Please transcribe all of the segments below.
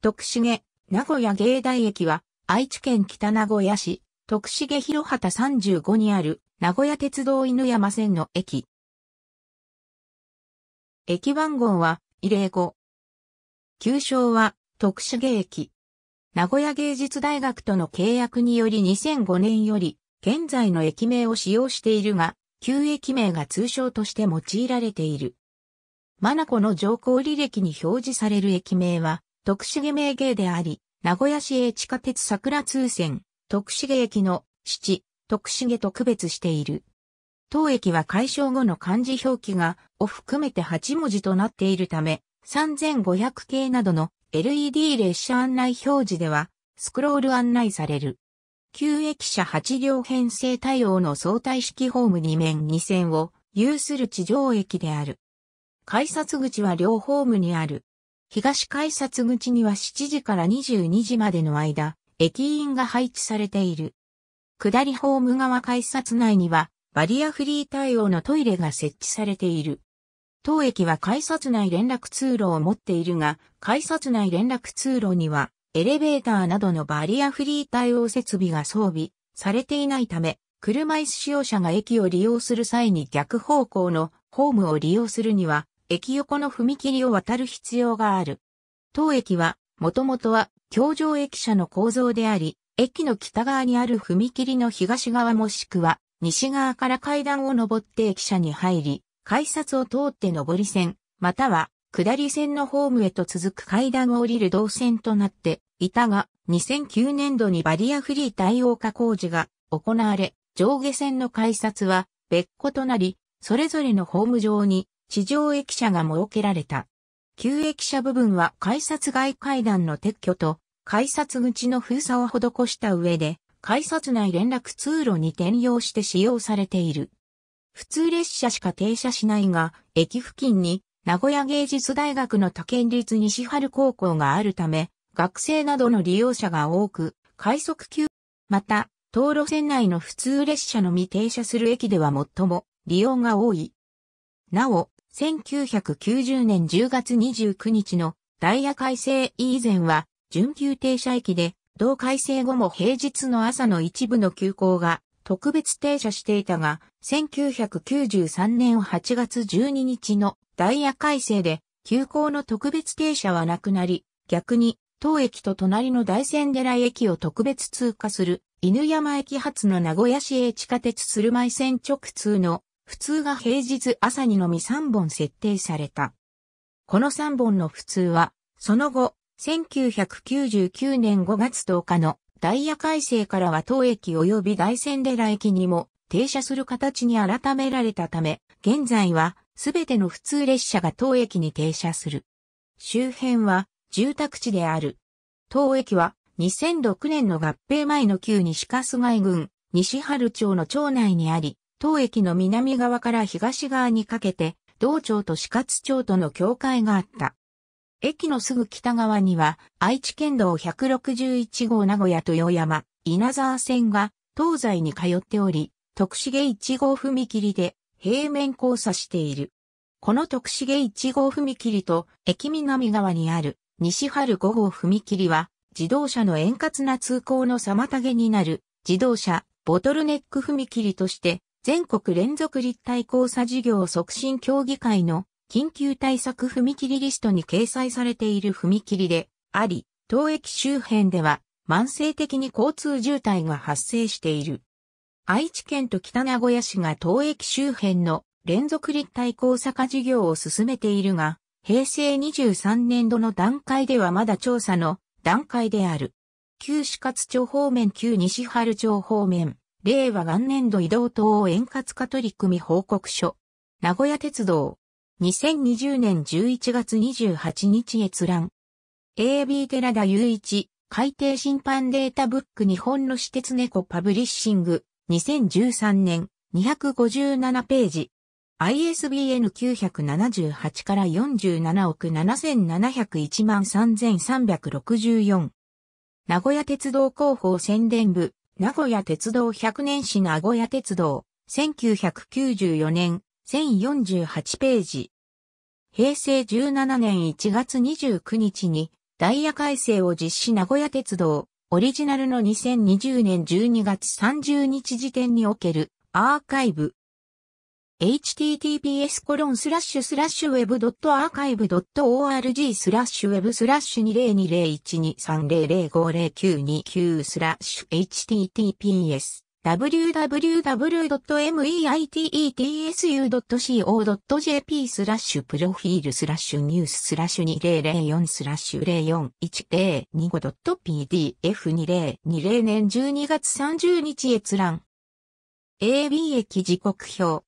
徳重、名古屋芸大駅は、愛知県北名古屋市、徳重広畑35にある、名古屋鉄道犬山線の駅。駅番号は、慰霊後。旧称は、徳重駅。名古屋芸術大学との契約により2005年より、現在の駅名を使用しているが、旧駅名が通称として用いられている。マナコの乗降履歴に表示される駅名は、徳重名芸であり、名古屋市営地下鉄桜通線、徳重駅の七、徳重と区別している。当駅は解消後の漢字表記が、を含めて8文字となっているため、3500系などの LED 列車案内表示では、スクロール案内される。旧駅舎8両編成対応の相対式ホーム2面2線を有する地上駅である。改札口は両ホームにある。東改札口には7時から22時までの間、駅員が配置されている。下りホーム側改札内には、バリアフリー対応のトイレが設置されている。当駅は改札内連絡通路を持っているが、改札内連絡通路には、エレベーターなどのバリアフリー対応設備が装備されていないため、車椅子使用者が駅を利用する際に逆方向のホームを利用するには駅横の踏切を渡る必要がある。当駅は、もともとは、京上駅舎の構造であり、駅の北側にある踏切の東側もしくは、西側から階段を上って駅舎に入り、改札を通って上り線、または、下り線のホームへと続く階段を降りる動線となっていたが、2009年度にバリアフリー対応化工事が行われ、上下線の改札は別個となり、それぞれのホーム上に地上駅舎が設けられた。旧駅舎部分は改札外階段の撤去と改札口の封鎖を施した上で、改札内連絡通路に転用して使用されている。普通列車しか停車しないが、駅付近に名古屋芸術大学の他県立西春高校があるため、学生などの利用者が多く、快速急、また、道路線内の普通列車のみ停車する駅では最も利用が多い。なお、1990年10月29日のダイヤ改正以前は、準急停車駅で、同改正後も平日の朝の一部の急行が特別停車していたが、1993年8月12日のダイヤ改正で、急行の特別停車はなくなり、逆に、当駅と隣の大仙寺駅を特別通過する、犬山駅発の名古屋市営地下鉄鶴舞線直通の普通が平日朝にのみ3本設定された。この3本の普通は、その後、1999年5月10日のダイヤ改正からは当駅及び大仙寺駅にも停車する形に改められたため、現在はすべての普通列車が当駅に停車する。周辺は住宅地である。当駅は2006年の合併前の旧西春日井郡西春町の町内にあり、当駅の南側から東側にかけて、道庁と四活町との境界があった。駅のすぐ北側には、愛知県道161号名古屋豊山、稲沢線が東西に通っており、徳重1号踏切で平面交差している。この徳重1号踏切と駅南側にある西春5号踏切は自動車の円滑な通行の妨げになる自動車ボトルネック踏切として全国連続立体交差事業促進協議会の緊急対策踏切リストに掲載されている踏切であり、当駅周辺では慢性的に交通渋滞が発生している。愛知県と北名古屋市が当駅周辺の連続立体交差化事業を進めているが、平成23年度の段階ではまだ調査の段階である。旧四活町方面、旧西春町方面、令和元年度移動等円滑化取り組み報告書。名古屋鉄道。2020年11月28日閲覧。AB 寺田雄一、海底審判データブック日本の私鉄猫パブリッシング。2013年257ページ。ISBN 978から47億7701万3364。名古屋鉄道広報宣伝部。名古屋鉄道100年史名古屋鉄道、1994年、1048ページ。平成17年1月29日に、ダイヤ改正を実施名古屋鉄道、オリジナルの2020年12月30日時点における、アーカイブ、https コロンスラッシュスラッシュウェブド web.archive.org スラッシュウェブスラッシュ20201230050929スラッシュ https www.meitetsu.co.jp スラッシュプロフィールスラッシュニューススラッシュ2004スラッシュ 041025.pdf2020 年12月30日閲覧 AB 駅時刻表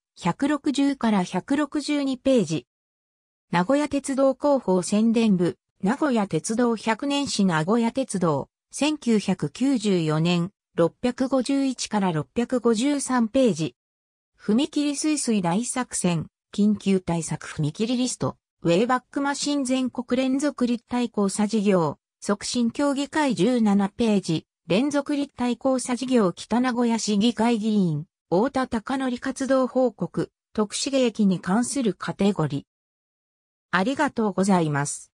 160から162ページ。名古屋鉄道広報宣伝部、名古屋鉄道100年史名古屋鉄道、1994年、651から653ページ。踏切水水大作戦、緊急対策踏切リスト、ウェイバックマシン全国連続立体交差事業、促進協議会17ページ、連続立体交差事業北名古屋市議会議員、太田隆則活動報告、徳重駅に関するカテゴリー。ありがとうございます。